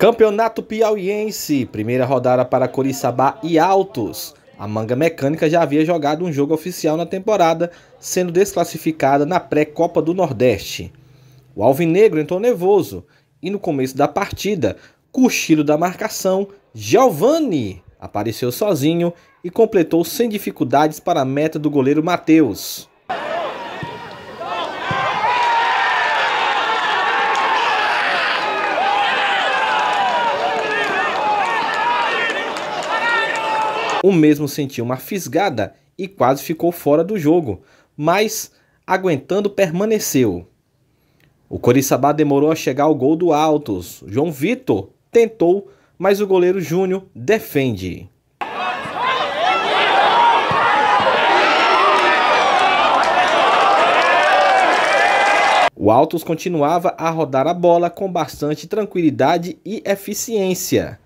Campeonato Piauiense, primeira rodada para Coriçaba e Altos. A Manga Mecânica já havia jogado um jogo oficial na temporada, sendo desclassificada na pré-Copa do Nordeste. O Alvinegro entrou nervoso e no começo da partida, cochilo da marcação, Giovanni apareceu sozinho e completou sem dificuldades para a meta do goleiro Matheus. O mesmo sentiu uma fisgada e quase ficou fora do jogo, mas aguentando permaneceu. O Coriçaba demorou a chegar ao gol do Altos. João Vitor tentou, mas o goleiro Júnior defende. O Altos continuava a rodar a bola com bastante tranquilidade e eficiência.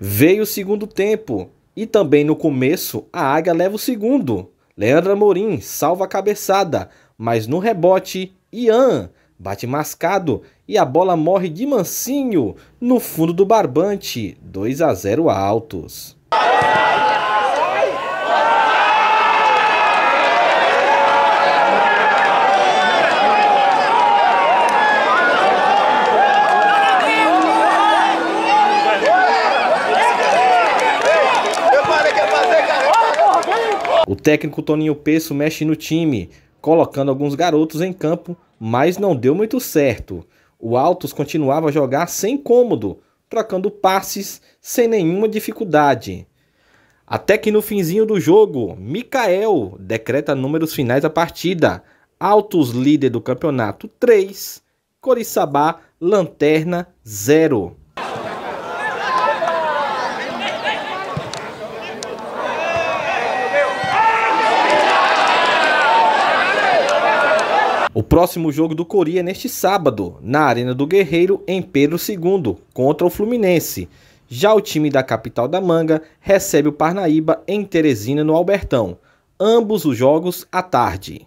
Veio o segundo tempo e também no começo, a Águia leva o segundo. Leandro Amorim salva a cabeçada, mas no rebote, Ian bate mascado e a bola morre de mansinho no fundo do barbante. 2 a 0 altos. O técnico Toninho Peço mexe no time, colocando alguns garotos em campo, mas não deu muito certo. O Altos continuava a jogar sem cômodo, trocando passes sem nenhuma dificuldade. Até que no finzinho do jogo, Mikael decreta números finais da partida. Altos líder do campeonato 3, Coriçaba lanterna 0. O próximo jogo do Cori é neste sábado, na Arena do Guerreiro, em Pedro II, contra o Fluminense. Já o time da capital da Manga recebe o Parnaíba em Teresina, no Albertão. Ambos os jogos à tarde.